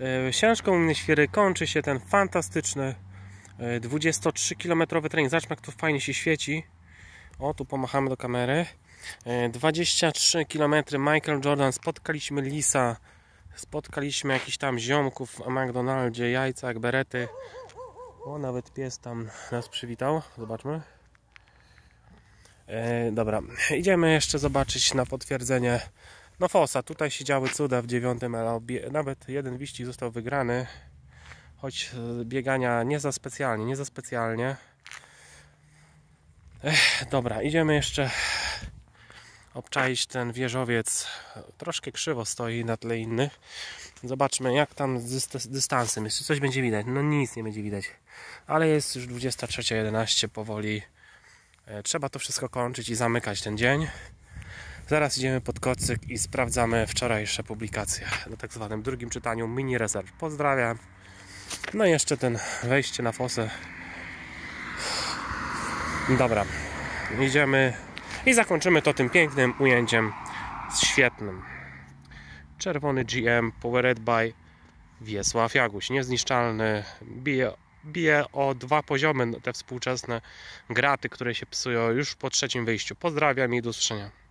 E, Siężką Świry kończy się ten fantastyczny 23-kilometrowy e, trening. Zobaczmy jak tu fajnie się świeci. O, tu pomachamy do kamery. 23 e, km Michael Jordan. Spotkaliśmy lisa. Spotkaliśmy jakichś tam ziomków w McDonaldzie, jajca, berety. O, nawet pies tam nas przywitał. Zobaczmy. E, dobra, idziemy jeszcze zobaczyć na potwierdzenie no Fosa, tutaj się działy cuda w dziewiątym LOB. Nawet jeden wyścig został wygrany, choć e, biegania nie za specjalnie, nie za specjalnie. Ech, dobra, idziemy jeszcze obczaić ten wieżowiec. Troszkę krzywo stoi na tle innych. Zobaczmy jak tam z dystansem jest. coś będzie widać? No nic nie będzie widać. Ale jest już 23.11 powoli. E, trzeba to wszystko kończyć i zamykać ten dzień. Zaraz idziemy pod kocyk i sprawdzamy wczorajsze publikacje na tak zwanym drugim czytaniu mini rezerw. Pozdrawiam. No i jeszcze ten wejście na fosę. Dobra, idziemy i zakończymy to tym pięknym ujęciem, z świetnym. Czerwony GM powered by Wiesław Jaguś, niezniszczalny, bije, bije o dwa poziomy te współczesne graty, które się psują już po trzecim wyjściu. Pozdrawiam i do usłyszenia.